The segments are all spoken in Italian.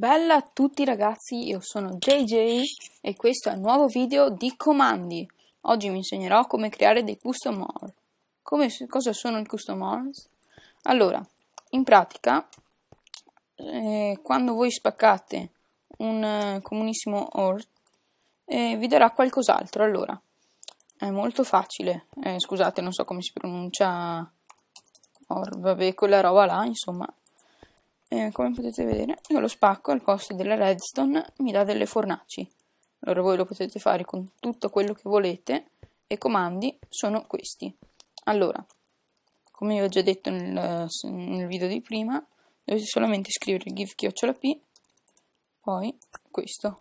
Bella a tutti ragazzi, io sono JJ e questo è un nuovo video di comandi. Oggi vi insegnerò come creare dei custom all. Come, cosa sono i custom alls? Allora, in pratica, eh, quando voi spaccate un eh, comunissimo or, eh, vi darà qualcos'altro. Allora, è molto facile. Eh, scusate, non so come si pronuncia or, vabbè, quella roba là, insomma, eh, come potete vedere io lo spacco al posto della redstone mi dà delle fornaci allora voi lo potete fare con tutto quello che volete e i comandi sono questi allora come vi ho già detto nel, nel, video di prima dovete solamente scrivere give chiocciola p poi questo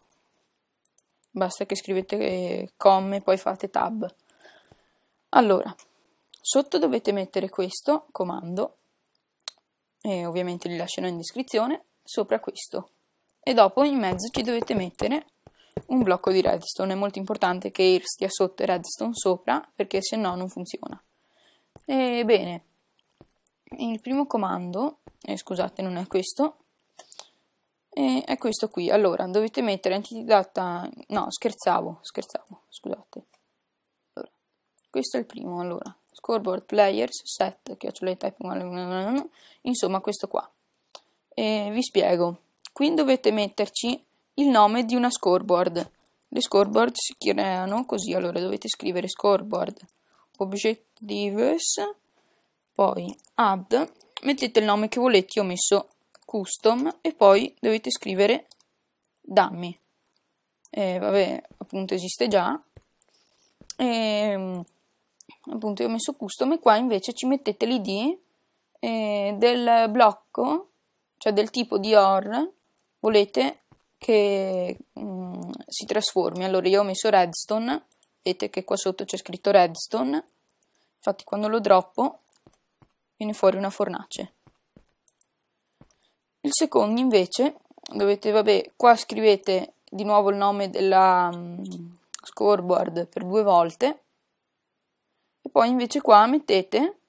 basta che scrivete eh, com e poi fate tab allora sotto dovete mettere questo comando e ovviamente li lascerò in descrizione, sopra questo. E dopo in mezzo ci dovete mettere un blocco di redstone, è molto importante che IR stia sotto e redstone sopra perché se no non funziona. Ebbene, il primo comando, eh, scusate non è questo, è questo qui. Allora, dovete mettere antididatta, no scherzavo, scherzavo, scusate. Allora, questo è il primo, allora scoreboard players set insomma questo qua e vi spiego qui dovete metterci il nome di una scoreboard le scoreboard si creano così allora dovete scrivere scoreboard objectives poi add mettete il nome che volete io ho messo custom e poi dovete scrivere dammi eh, vabbè appunto esiste già e, ehm, appunto io ho messo custom e qua invece ci mettete l'id eh, del blocco, cioè del tipo di OR volete che mm, si trasformi. Allora io ho messo redstone, vedete che qua sotto c'è scritto redstone, infatti quando lo droppo viene fuori una fornace. Il secondo invece dovete, vabbè, qua scrivete di nuovo il nome della mm, scoreboard per due volte e poi invece qua mettete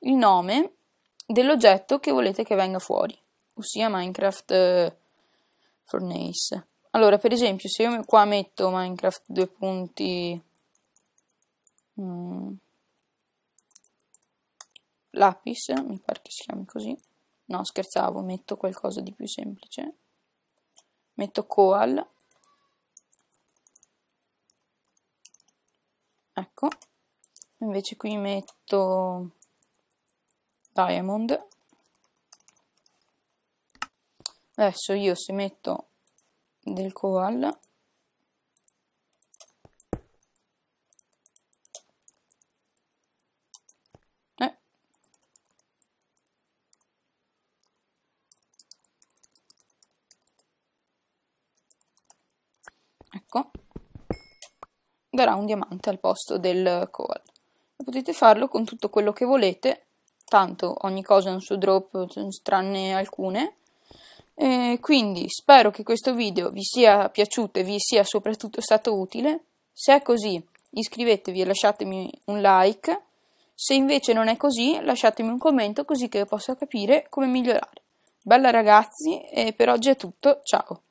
il nome dell'oggetto che volete che venga fuori, ossia Minecraft eh, Furnace. Allora, per esempio, se io qua metto Minecraft due punti mm, lapis, mi pare che si chiami così. No, scherzavo, metto qualcosa di più semplice. Metto coal. Ecco, invece qui metto diamond adesso io se metto del koala eh, ecco darà un diamante al posto del koala potete farlo con tutto quello che volete, tanto ogni cosa è un suo drop tranne alcune. E quindi spero che questo video vi sia piaciuto e vi sia soprattutto stato utile. Se è così iscrivetevi e lasciatemi un like. Se invece non è così lasciatemi un commento così che io possa capire come migliorare. Bella ragazzi e per oggi è tutto, ciao!